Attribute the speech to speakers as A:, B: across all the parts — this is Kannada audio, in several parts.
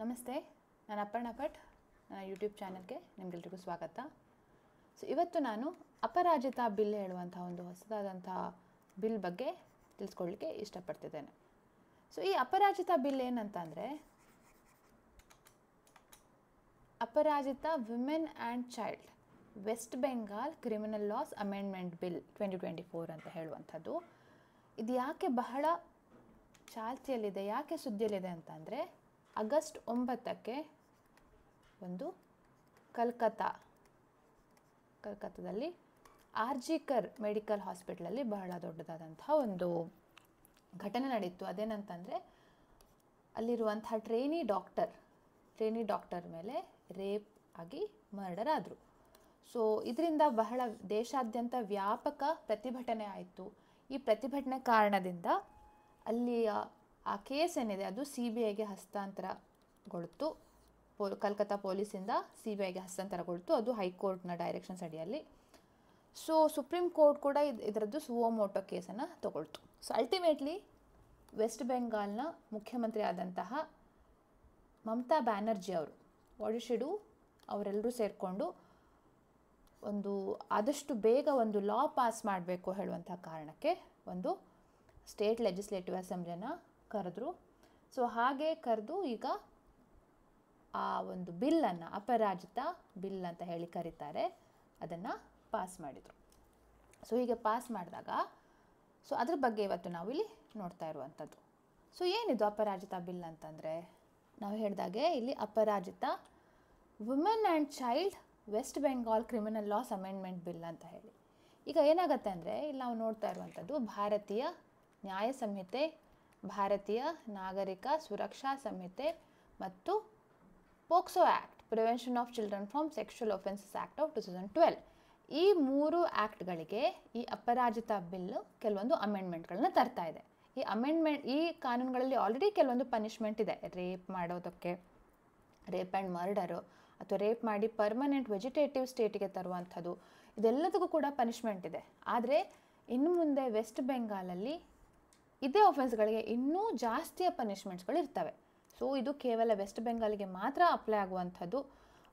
A: ನಮಸ್ತೆ ನಾನು ಅಪರ್ಣ ಭಟ್ ನನ್ನ ಯೂಟ್ಯೂಬ್ ಚಾನಲ್ಗೆ ನಿಮಗೆಲ್ರಿಗೂ ಸ್ವಾಗತ ಸೊ ಇವತ್ತು ನಾನು ಅಪರಾಜಿತ ಬಿಲ್ ಹೇಳುವಂಥ ಒಂದು ಹೊಸದಾದಂಥ ಬಿಲ್ ಬಗ್ಗೆ ತಿಳಿಸ್ಕೊಳ್ಳಿಕ್ಕೆ ಇಷ್ಟಪಡ್ತಿದ್ದೇನೆ ಸೊ ಈ ಅಪರಾಜಿತ ಬಿಲ್ ಏನಂತಂದರೆ Aparajita women and child West Bengal criminal laws amendment bill twenty twenty four ಅಂತ ಹೇಳುವಂಥದ್ದು ಇದು ಯಾಕೆ ಬಹಳ ಚಾಲ್ತಿಯಲ್ಲಿದೆ ಯಾಕೆ ಸುದ್ದಿಯಲ್ಲಿದೆ ಅಂತಂದರೆ ಆಗಸ್ಟ್ ಒಂಬತ್ತಕ್ಕೆ ಒಂದು ಕಲ್ಕತ್ತಾ ಕಲ್ಕತ್ತಾದಲ್ಲಿ ಆರ್ಜಿಕರ್ ಮೆಡಿಕಲ್ ಹಾಸ್ಪಿಟ್ಲಲ್ಲಿ ಬಹಳ ದೊಡ್ಡದಾದಂಥ ಒಂದು ಘಟನೆ ನಡೆಯಿತು ಅದೇನಂತಂದರೆ ಅಲ್ಲಿರುವಂಥ ಟ್ರೇನಿ ಡಾಕ್ಟರ್ ಟ್ರೇನಿ ಡಾಕ್ಟರ್ ಮೇಲೆ ರೇಪ್ ಆಗಿ ಮರ್ಡರ್ ಆದರು ಸೊ ಇದರಿಂದ ಬಹಳ ದೇಶಾದ್ಯಂತ ವ್ಯಾಪಕ ಪ್ರತಿಭಟನೆ ಆಯಿತು ಈ ಪ್ರತಿಭಟನೆ ಕಾರಣದಿಂದ ಅಲ್ಲಿಯ ಆ ಕೇಸ್ ಏನಿದೆ ಅದು ಸಿ ಬಿ ಐಗೆ ಹಸ್ತಾಂತರಗೊಳ್ತು ಪೋ ಕಲ್ಕತ್ತಾ ಪೊಲೀಸಿಂದ ಸಿ ಬಿ ಐಗೆ ಹಸ್ತಾಂತರಗೊಳ್ತು ಅದು ಹೈಕೋರ್ಟ್ನ ಡೈರೆಕ್ಷನ್ಸ್ ಅಡಿಯಲ್ಲಿ ಸೊ ಸುಪ್ರೀಂ ಕೋರ್ಟ್ ಕೂಡ ಇದು ಇದರದ್ದು ಸುವೋಮೋಟೋ ಕೇಸನ್ನು ತಗೊಳ್ತು ಸೊ ಅಲ್ಟಿಮೇಟ್ಲಿ ವೆಸ್ಟ್ ಬೆಂಗಾಲ್ನ ಮುಖ್ಯಮಂತ್ರಿ ಆದಂತಹ ಮಮತಾ ಬ್ಯಾನರ್ಜಿ ಅವರು ಒಡಿಶಿಡು ಅವರೆಲ್ಲರೂ ಸೇರಿಕೊಂಡು ಒಂದು ಆದಷ್ಟು ಬೇಗ ಒಂದು ಲಾ ಪಾಸ್ ಮಾಡಬೇಕು ಹೇಳುವಂಥ ಕಾರಣಕ್ಕೆ ಒಂದು ಸ್ಟೇಟ್ ಲೆಜಿಸ್ಲೇಟಿವ್ ಅಸೆಂಬ್ಲಿನ ಕರೆದ್ರು ಸೊ ಹಾಗೆ ಕರೆದು ಈಗ ಆ ಒಂದು ಬಿಲ್ಲನ್ನು ಅಪರಾಜಿತ ಬಿಲ್ ಅಂತ ಹೇಳಿ ಕರೀತಾರೆ ಅದನ್ನು ಪಾಸ್ ಮಾಡಿದರು ಸೊ ಹೀಗೆ ಪಾಸ್ ಮಾಡಿದಾಗ ಸೊ ಅದ್ರ ಬಗ್ಗೆ ಇವತ್ತು ನಾವು ಇಲ್ಲಿ ನೋಡ್ತಾ ಇರುವಂಥದ್ದು ಸೊ ಏನಿದು ಅಪರಾಜಿತ ಬಿಲ್ ಅಂತಂದರೆ ನಾವು ಹೇಳಿದಾಗೆ ಇಲ್ಲಿ Aparajita women and child West Bengal criminal laws amendment bill ಅಂತ ಹೇಳಿ ಈಗ ಏನಾಗುತ್ತೆ ಅಂದರೆ ಇಲ್ಲಿ ನಾವು ನೋಡ್ತಾ ಇರುವಂಥದ್ದು ಭಾರತೀಯ ನ್ಯಾಯ ಸಂಹಿತೆ ಭಾರತೀಯ ನಾಗರಿಕ ಸುರಕ್ಷಾ ಸಂಹಿತೆ ಮತ್ತು POCSO act prevention of children from sexual offences act of two thousand twelve ಈ ಮೂರು ಆ್ಯಕ್ಟ್ಗಳಿಗೆ ಈ ಅಪರಾಜಿತ ಬಿಲ್ ಕೆಲವೊಂದು ಅಮೆಂಡ್ಮೆಂಟ್ಗಳನ್ನ ತರ್ತಾ ಇದೆ ಈ ಅಮೆಂಡ್ಮೆಂಟ್ ಈ ಕಾನೂನುಗಳಲ್ಲಿ ಆಲ್ರೆಡಿ ಕೆಲವೊಂದು ಪನಿಷ್ಮೆಂಟ್ ಇದೆ ರೇಪ್ ಮಾಡೋದಕ್ಕೆ ರೇಪ್ ಆ್ಯಂಡ್ ಮರ್ಡರು ಅಥವಾ ರೇಪ್ ಮಾಡಿ ಪರ್ಮನೆಂಟ್ ವೆಜಿಟೇಟಿವ್ ಸ್ಟೇಟಿಗೆ ತರುವಂಥದ್ದು ಇದೆಲ್ಲದಕ್ಕೂ ಕೂಡ ಪನಿಷ್ಮೆಂಟ್ ಇದೆ ಆದರೆ ಇನ್ನು ಮುಂದೆ ವೆಸ್ಟ್ ಬೆಂಗಾಲಲ್ಲಿ ಇದೇ ಒಫೆನ್ಸ್ಗಳಿಗೆ ಇನ್ನೂ ಜಾಸ್ತಿಯ ಪನಿಷ್ಮೆಂಟ್ಸ್ಗಳು ಇರ್ತವೆ ಸೊ ಇದು ಕೇವಲ ವೆಸ್ಟ್ ಬೆಂಗಾಲಿಗೆ ಮಾತ್ರ ಅಪ್ಲೈ ಆಗುವಂಥದ್ದು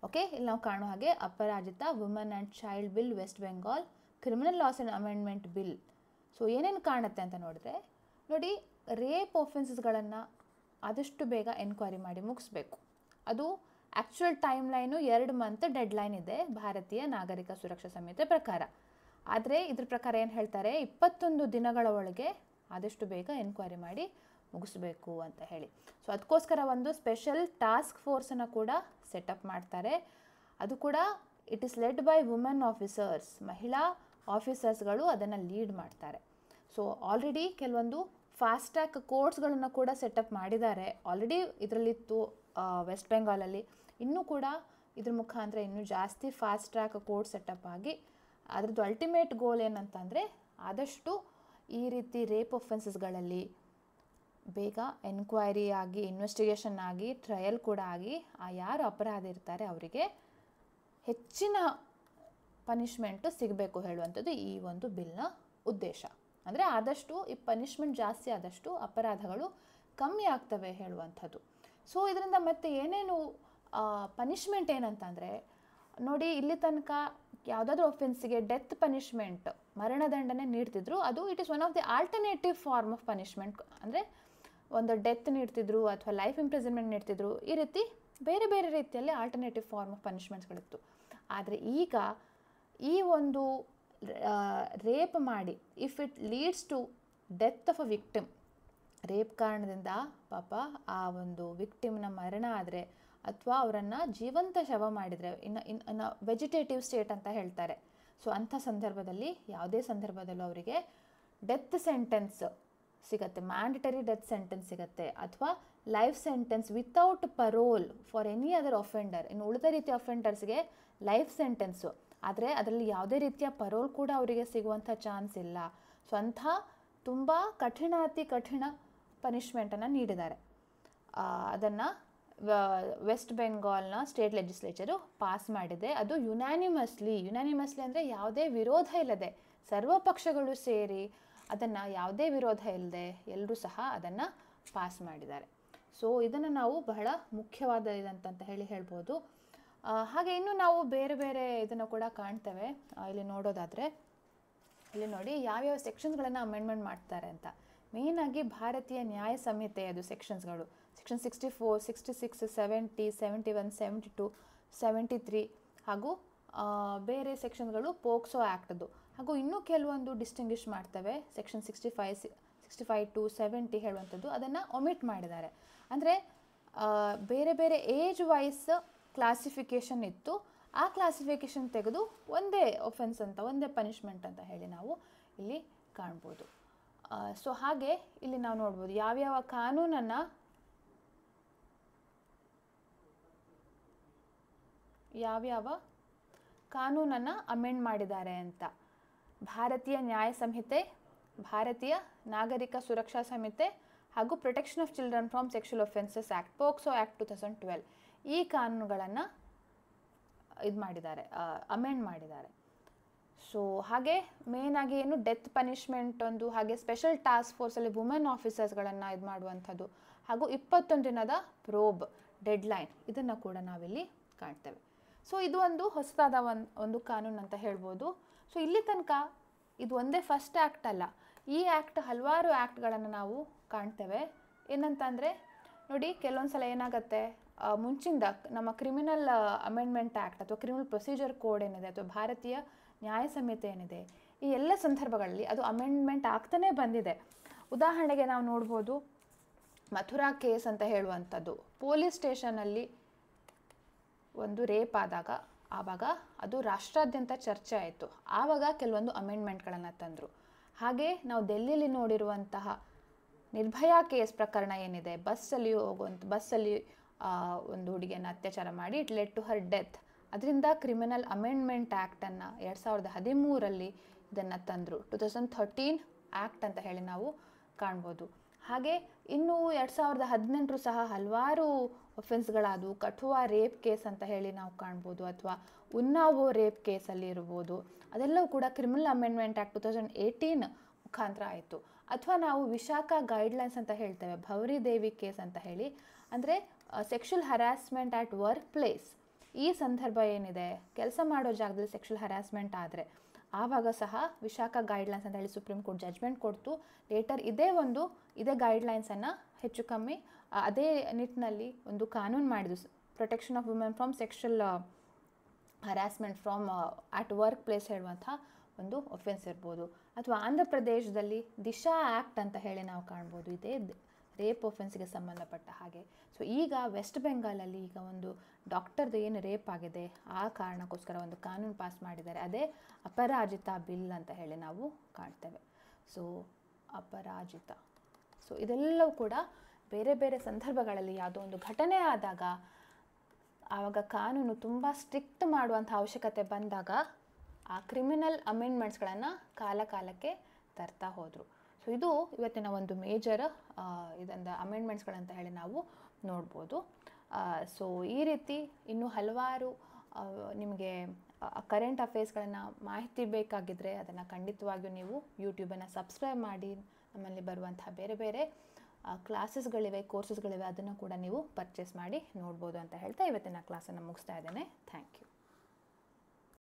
A: ಓಕೆ ಇಲ್ಲಿ ನಾವು ಕಾಣೋ ಹಾಗೆ Aparajita women and child bill West Bengal criminal laws and amendment bill so ಏನೇನು ಕಾಣುತ್ತೆ ಅಂತ ನೋಡಿದ್ರೆ ನೋಡಿ ರೇಪ್ ಒಫೆನ್ಸಸ್ಗಳನ್ನು ಆದಷ್ಟು ಬೇಗ ಎನ್ಕ್ವೈರಿ ಮಾಡಿ ಮುಗಿಸ್ಬೇಕು ಅದು ಆ್ಯಕ್ಚುಯಲ್ ಟೈಮ್ ಲೈನು ಎರಡು ಮಂತ್ ಡೆಡ್ ಲೈನ್ ಇದೆ ಭಾರತೀಯ ನಾಗರಿಕ ಸುರಕ್ಷಾ ಸಂಹಿತೆ ಪ್ರಕಾರ ಆದರೆ ಇದ್ರ ಪ್ರಕಾರ ಏನು ಹೇಳ್ತಾರೆ ಇಪ್ಪತ್ತೊಂದು ದಿನಗಳ ಒಳಗೆ ಆದಷ್ಟು ಬೇಗ ಎನ್ಕ್ವೈರಿ ಮಾಡಿ ಮುಗಿಸ್ಬೇಕು ಅಂತ ಹೇಳಿ ಸೊ ಅದಕ್ಕೋಸ್ಕರ ಒಂದು ಸ್ಪೆಷಲ್ ಟಾಸ್ಕ್ ಫೋರ್ಸನ್ನು ಕೂಡ ಸೆಟಪ್ ಮಾಡ್ತಾರೆ ಅದು ಕೂಡ it is led by women officers ಮಹಿಳಾ ಆಫೀಸರ್ಸ್ಗಳು ಅದನ್ನು ಲೀಡ್ ಮಾಡ್ತಾರೆ ಸೊ ಆಲ್ರೆಡಿ ಕೆಲವೊಂದು ಟ್ರ್ಯಾಕ್ ಕೋರ್ಸ್ಗಳನ್ನು ಕೂಡ ಸೆಟಪ್ ಮಾಡಿದ್ದಾರೆ ಆಲ್ರೆಡಿ ಇದರಲ್ಲಿತ್ತು ವೆಸ್ಟ್ ಬೆಂಗಾಲಲ್ಲಿ ಇನ್ನೂ ಕೂಡ ಇದ್ರ ಮುಖಾಂತರ ಇನ್ನೂ ಜಾಸ್ತಿ ಫಾಸ್ಟ್ ಟ್ರ್ಯಾಕ್ ಕೋರ್ಸ್ ಸೆಟಪ್ ಆಗಿ ಅದರದ್ದು ಅಲ್ಟಿಮೇಟ್ ಗೋಲ್ ಏನಂತಂದರೆ ಆದಷ್ಟು ಈ ರೀತಿ ರೇಪ್ ಒಫೆನ್ಸಸ್ಗಳಲ್ಲಿ ಬೇಗ ಎನ್ಕ್ವೈರಿ ಆಗಿ ಇನ್ವೆಸ್ಟಿಗೇಷನ್ ಆಗಿ ಟ್ರಯಲ್ ಕೂಡ ಆಗಿ ಆ ಯಾರು ಅಪರಾಧ ಇರ್ತಾರೆ ಅವರಿಗೆ ಹೆಚ್ಚಿನ ಪನಿಷ್ಮೆಂಟು ಸಿಗಬೇಕು ಹೇಳುವಂಥದ್ದು ಈ ಒಂದು ಬಿಲ್ನ ಉದ್ದೇಶ ಅಂದರೆ ಆದಷ್ಟು ಈ ಪನಿಷ್ಮೆಂಟ್ ಜಾಸ್ತಿ ಆದಷ್ಟು ಅಪರಾಧಗಳು ಕಮ್ಮಿ ಆಗ್ತವೆ ಹೇಳುವಂಥದ್ದು ಸೊ ಇದರಿಂದ ಮತ್ತೆ ಏನೇನು ಪನಿಷ್ಮೆಂಟ್ ಏನಂತಂದರೆ ನೋಡಿ ಇಲ್ಲಿ ತನಕ ಯಾವುದಾದ್ರೂ ಒಫೆನ್ಸ್ಗೆ ಡೆತ್ ಪನಿಷ್ಮೆಂಟ್ ಮರಣದಂಡನೆ ನೀಡ್ತಿದ್ರು ಅದು it is one of the alternative form of punishment ಅಂದರೆ ಒಂದು ಡೆತ್ ನೀಡ್ತಿದ್ರು ಅಥವಾ ಲೈಫ್ ಇಂಪ್ರಿಸನ್ಮೆಂಟ್ ನೀಡ್ತಿದ್ರು ಈ ರೀತಿ ಬೇರೆ ಬೇರೆ ರೀತಿಯಲ್ಲಿ ಆಲ್ಟರ್ನೇಟಿವ್ ಫಾರ್ಮ್ ಆಫ್ ಪನಿಷ್ಮೆಂಟ್ಸ್ಗಳಿತ್ತು ಆದರೆ ಈಗ ಈ ಒಂದು ರೇಪ್ ಮಾಡಿ if it leads to death of a victim rape ಕಾರಣದಿಂದ ಪಾಪ ಆ ಒಂದು ವಿಕ್ಟಿಮ್ನ ಮರಣ ಆದರೆ ಅಥವಾ ಅವರನ್ನು ಜೀವಂತ ಶವ ಮಾಡಿದರೆ ಇನ್ನು ಇನ್ನು ವೆಜಿಟೇಟಿವ್ ಸ್ಟೇಟ್ ಅಂತ ಹೇಳ್ತಾರೆ ಸೊ ಅಂಥ ಸಂದರ್ಭದಲ್ಲಿ ಯಾವುದೇ ಸಂದರ್ಭದಲ್ಲೂ ಅವರಿಗೆ ಡೆತ್ ಸೆಂಟೆನ್ಸ್ ಸಿಗತ್ತೆ ಮ್ಯಾಂಡಟರಿ ಡೆತ್ ಸೆಂಟೆನ್ಸ್ ಸಿಗುತ್ತೆ ಅಥವಾ life sentence without parole for any other offender ಇನ್ನು ಉಳಿದ ರೀತಿಯ ಒಫೆಂಡರ್ಸ್ಗೆ ಲೈಫ್ ಸೆಂಟೆನ್ಸು ಆದರೆ ಅದರಲ್ಲಿ ಯಾವುದೇ ರೀತಿಯ ಪರೋಲ್ ಕೂಡ ಅವರಿಗೆ ಸಿಗುವಂಥ ಚಾನ್ಸ್ ಇಲ್ಲ ಸೊ ಅಂಥ ತುಂಬ ಕಠಿಣ ಅತಿ ಕಠಿಣ ಪನಿಷ್ಮೆಂಟನ್ನು ನೀಡಿದ್ದಾರೆ ಅದನ್ನು ವೆಸ್ಟ್ ಬೆಂಗಾಲ್ನ ಸ್ಟೇಟ್ ಲೆಜಿಸ್ಲೇಚರು ಪಾಸ್ ಮಾಡಿದೆ ಅದು ಯುನಾನಿಮಸ್ಲಿ ಯುನಾನಿಮಸ್ಲಿ ಅಂದರೆ ಯಾವುದೇ ವಿರೋಧ ಇಲ್ಲದೆ ಸರ್ವ ಪಕ್ಷಗಳು ಸೇರಿ ಅದನ್ನು ಯಾವುದೇ ವಿರೋಧ ಇಲ್ಲದೆ ಎಲ್ಲರೂ ಸಹ ಅದನ್ನು ಪಾಸ್ ಮಾಡಿದ್ದಾರೆ ಸೊ ಇದನ್ನು ನಾವು ಬಹಳ ಮುಖ್ಯವಾದ ಇದಂತಂತ ಹೇಳಿ ಹೇಳ್ಬೋದು ಹಾಗೆ ಇನ್ನೂ ನಾವು ಬೇರೆ ಬೇರೆ ಇದನ್ನು ಕೂಡ ಕಾಣ್ತೇವೆ ಇಲ್ಲಿ ನೋಡೋದಾದರೆ ಇಲ್ಲಿ ನೋಡಿ ಯಾವ್ಯಾವ ಸೆಕ್ಷನ್ಸ್ಗಳನ್ನು ಅಮೆಂಡ್ಮೆಂಟ್ ಮಾಡ್ತಾರೆ ಅಂತ ಮೇಯ್ನಾಗಿ ಭಾರತೀಯ ನ್ಯಾಯ ಸಂಹಿತೆ ಅದು ಸೆಕ್ಷನ್ಸ್ಗಳು section sixty four sixty six seventy seventy one seventy two seventy three ಹಾಗೂ ಬೇರೆ ಸೆಕ್ಷನ್ಗಳು ಪೋಕ್ಸೋ ಆ್ಯಕ್ಟ್ದು ಹಾಗೂ ಇನ್ನೂ ಕೆಲವೊಂದು ಡಿಸ್ಟಿಂಗ್ವಿಶ್ ಮಾಡ್ತವೆ section sixty five sixty five to seventy ಹೇಳುವಂಥದ್ದು ಅದನ್ನು ಒಮಿಟ್ ಮಾಡಿದ್ದಾರೆ ಅಂದರೆ ಬೇರೆ ಬೇರೆ ಏಜ್ ವೈಸ್ ಕ್ಲಾಸಿಫಿಕೇಷನ್ ಇತ್ತು ಆ ಕ್ಲಾಸಿಫಿಕೇಷನ್ ತೆಗೆದು ಒಂದೇ ಒಫೆನ್ಸ್ ಅಂತ ಒಂದೇ ಪನಿಷ್ಮೆಂಟ್ ಅಂತ ಹೇಳಿ ನಾವು ಇಲ್ಲಿ ಕಾಣ್ಬೋದು ಸೊ ಹಾಗೆ ಇಲ್ಲಿ ನಾವು ನೋಡ್ಬೋದು ಯಾವ್ಯಾವ ಕಾನೂನನ್ನು ಯಾವ್ಯಾವ ಕಾನೂನನ್ನು ಅಮೆಂಡ್ ಮಾಡಿದ್ದಾರೆ ಅಂತ ಭಾರತೀಯ ನ್ಯಾಯ ಸಂಹಿತೆ ಭಾರತೀಯ ನಾಗರಿಕ ಸುರಕ್ಷಾ ಸಂಹಿತೆ ಹಾಗೂ protection of children from sexual offences act POCSO act two thousand twelve ಈ ಕಾನೂನುಗಳನ್ನು ಇದು ಮಾಡಿದ್ದಾರೆ ಅಮೆಂಡ್ ಮಾಡಿದ್ದಾರೆ ಸೊ ಹಾಗೆ ಮೇನ್ ಆಗಿ ಏನು ಡೆತ್ ಪನಿಷ್ಮೆಂಟ್ ಒಂದು ಹಾಗೆ ಸ್ಪೆಷಲ್ ಟಾಸ್ಕ್ ಫೋರ್ಸಲ್ಲಿ ವುಮೆನ್ ಆಫೀಸರ್ಸ್ಗಳನ್ನು ಇದು ಮಾಡುವಂಥದ್ದು ಹಾಗೂ ಇಪ್ಪತ್ತೊಂದು ದಿನದ ಪ್ರೋಬ್ ಡೆಡ್ಲೈನ್ ಇದನ್ನು ಕೂಡ ನಾವಿಲ್ಲಿ ಕಾಣ್ತೇವೆ ಸೊ ಇದು ಒಂದು ಹೊಸದಾದ ಒಂದು ಒಂದು ಕಾನೂನು ಅಂತ ಹೇಳ್ಬೋದು ಸೊ ಇಲ್ಲಿ ತನಕ ಇದು ಒಂದೇ ಫಸ್ಟ್ ಆ್ಯಕ್ಟ್ ಅಲ್ಲ ಈ ಆ್ಯಕ್ಟ್ ಹಲವಾರು ಆ್ಯಕ್ಟ್ಗಳನ್ನು ನಾವು ಕಾಣ್ತೇವೆ ಏನಂತಂದರೆ ನೋಡಿ ಕೆಲವೊಂದು ಸಲ ಏನಾಗುತ್ತೆ ಮುಂಚಿಂದ ನಮ್ಮ ಕ್ರಿಮಿನಲ್ ಅಮೆಂಡ್ಮೆಂಟ್ ಆ್ಯಕ್ಟ್ ಅಥವಾ ಕ್ರಿಮಿನಲ್ ಪ್ರೊಸೀಜರ್ ಕೋಡ್ ಏನಿದೆ ಅಥವಾ ಭಾರತೀಯ ನ್ಯಾಯ ಸಂಹಿತೆ ಏನಿದೆ ಈ ಎಲ್ಲ ಸಂದರ್ಭಗಳಲ್ಲಿ ಅದು ಅಮೆಂಡ್ಮೆಂಟ್ ಆಗ್ತಾನೇ ಬಂದಿದೆ ಉದಾಹರಣೆಗೆ ನಾವು ನೋಡ್ಬೋದು ಮಥುರಾ ಕೇಸ್ ಅಂತ ಹೇಳುವಂಥದ್ದು ಪೊಲೀಸ್ ಸ್ಟೇಷನಲ್ಲಿ ಒಂದು ರೇಪ್ ಆದಾಗ ಆವಾಗ ಅದು ರಾಷ್ಟ್ರಾದ್ಯಂತ ಚರ್ಚೆ ಆಯಿತು ಆವಾಗ ಕೆಲವೊಂದು ಅಮೆಂಡ್ಮೆಂಟ್ಗಳನ್ನು ತಂದರು ಹಾಗೆ ನಾವು ದೆಲ್ಲಿಯಲ್ಲಿ ನೋಡಿರುವಂತಹ ನಿರ್ಭಯಾ ಕೇಸ್ ಪ್ರಕರಣ ಏನಿದೆ ಬಸ್ಸಲ್ಲಿ ಹೋಗುವಂಥ ಬಸ್ಸಲ್ಲಿ ಒಂದು ಹುಡುಗಿಯನ್ನು ಅತ್ಯಾಚಾರ ಮಾಡಿ it let to her death ಅದರಿಂದ ಕ್ರಿಮಿನಲ್ ಅಮೆಂಡ್ಮೆಂಟ್ ಆ್ಯಕ್ಟನ್ನು ಎರಡು ಸಾವಿರದ ಹದಿಮೂರಲ್ಲಿ ಇದನ್ನು ತಂದರು ಟು ತೌಸಂಡ್ ಥರ್ಟೀನ್ ಆ್ಯಕ್ಟ್ ಅಂತ ಹೇಳಿ ನಾವು ಕಾಣ್ಬೋದು ಹಾಗೆ ಇನ್ನು ಎರಡು ಸಾವಿರದ ಹದಿನೆಂಟರು ಸಹ ಹಲವಾರು ಒಫೆನ್ಸ್ಗಳಾದವು ಕಠುವ ರೇಪ್ ಕೇಸ್ ಅಂತ ಹೇಳಿ ನಾವು ಕಾಣ್ಬೋದು ಅಥವಾ ಉನ್ನಾವೋ ರೇಪ್ ಕೇಸಲ್ಲಿ ಇರ್ಬೋದು ಅದೆಲ್ಲವೂ ಕೂಡ criminal amendment act two thousand eighteen ಮುಖಾಂತರ ಆಯಿತು ಅಥವಾ ನಾವು ವಿಶಾಖ ಗೈಡ್ಲೈನ್ಸ್ ಅಂತ ಹೇಳ್ತೇವೆ ಭೌರಿ ದೇವಿ ಕೇಸ್ ಅಂತ ಹೇಳಿ ಅಂದರೆ sexual harassment at workplace ಈ ಸಂದರ್ಭ ಏನಿದೆ ಕೆಲಸ ಮಾಡೋ ಜಾಗದಲ್ಲಿ ಸೆಕ್ಷುಲ್ ಹರಾಸ್ಮೆಂಟ್ ಆದರೆ ಆವಾಗ ಸಹ ವಿಶಾಖ ಗೈಡ್ಲೈನ್ಸ್ ಅಂತ ಹೇಳಿ ಸುಪ್ರೀಂ ಕೋರ್ಟ್ ಜಜ್ಮೆಂಟ್ ಕೊಡ್ತು ಲೇಟರ್ ಇದೇ ಒಂದು ಇದೇ ಗೈಡ್ಲೈನ್ಸನ್ನು ಹೆಚ್ಚು ಕಮ್ಮಿ ಅದೇ ನಿಟ್ಟಿನಲ್ಲಿ ಒಂದು ಕಾನೂನು ಮಾಡಿದ್ರು protection of women from sexual harassment from at workplace ಹೇಳುವಂಥ ಒಂದು ಒಫೆನ್ಸ್ ಇರ್ಬೋದು ಅಥವಾ ಆಂಧ್ರ ಪ್ರದೇಶದಲ್ಲಿ ದಿಶಾ ಆ್ಯಕ್ಟ್ ಅಂತ ಹೇಳಿ ನಾವು ಕಾಣ್ಬೋದು ಇದೇ ರೇಪ್ ಒಫೆನ್ಸ್ಗೆ ಸಂಬಂಧಪಟ್ಟ ಹಾಗೆ ಸೊ ಈಗ ವೆಸ್ಟ್ ಬೆಂಗಾಲಲ್ಲಿ ಈಗ ಒಂದು ಡಾಕ್ಟರ್ದು ಏನು ರೇಪ್ ಆಗಿದೆ ಆ ಕಾರಣಕ್ಕೋಸ್ಕರ ಒಂದು ಕಾನೂನು ಪಾಸ್ ಮಾಡಿದ್ದಾರೆ ಅದೇ ಅಪರಾಜಿತ ಬಿಲ್ ಅಂತ ಹೇಳಿ ನಾವು ಕಾಣ್ತೇವೆ ಸೊ ಅಪರಾಜಿತ ಸೊ ಇದೆಲ್ಲವೂ ಕೂಡ ಬೇರೆ ಬೇರೆ ಸಂದರ್ಭಗಳಲ್ಲಿ ಯಾವುದೋ ಒಂದು ಘಟನೆ ಆದಾಗ ಆವಾಗ ಕಾನೂನು ತುಂಬ ಸ್ಟ್ರಿಕ್ಟ್ ಮಾಡುವಂಥ ಅವಶ್ಯಕತೆ ಬಂದಾಗ ಆ ಕ್ರಿಮಿನಲ್ ಅಮೆಂಡ್ಮೆಂಟ್ಸ್ಗಳನ್ನು ಕಾಲ ಕಾಲಕ್ಕೆ ತರ್ತಾ ಹೋದರು ಸೊ ಇದು ಇವತ್ತಿನ ಒಂದು ಮೇಜರ್ ಇದೊಂದು ಅಮೆಂಡ್ಮೆಂಟ್ಸ್ಗಳಂತ ಹೇಳಿ ನಾವು ನೋಡ್ಬೋದು ಸೊ ಈ ರೀತಿ ಇನ್ನೂ ಹಲವಾರು ನಿಮಗೆ ಕರೆಂಟ್ ಅಫೇರ್ಸ್ಗಳನ್ನು ಮಾಹಿತಿ ಬೇಕಾಗಿದ್ದರೆ ಅದನ್ನು ಖಂಡಿತವಾಗಿಯೂ ನೀವು ಯೂಟ್ಯೂಬನ್ನು ಸಬ್ಸ್ಕ್ರೈಬ್ ಮಾಡಿ ನಮ್ಮಲ್ಲಿ ಬರುವಂತಹ ಬೇರೆ ಬೇರೆ ಕ್ಲಾಸಸ್ಗಳಿವೆ ಕೋರ್ಸಸ್ಗಳಿವೆ ಅದನ್ನು ಕೂಡ ನೀವು ಪರ್ಚೇಸ್ ಮಾಡಿ ನೋಡ್ಬೋದು ಅಂತ ಹೇಳ್ತಾ ಇವತ್ತಿನ ಕ್ಲಾಸನ್ನು ಮುಗಿಸ್ತಾ ಇದ್ದೇನೆ ಥ್ಯಾಂಕ್ ಯು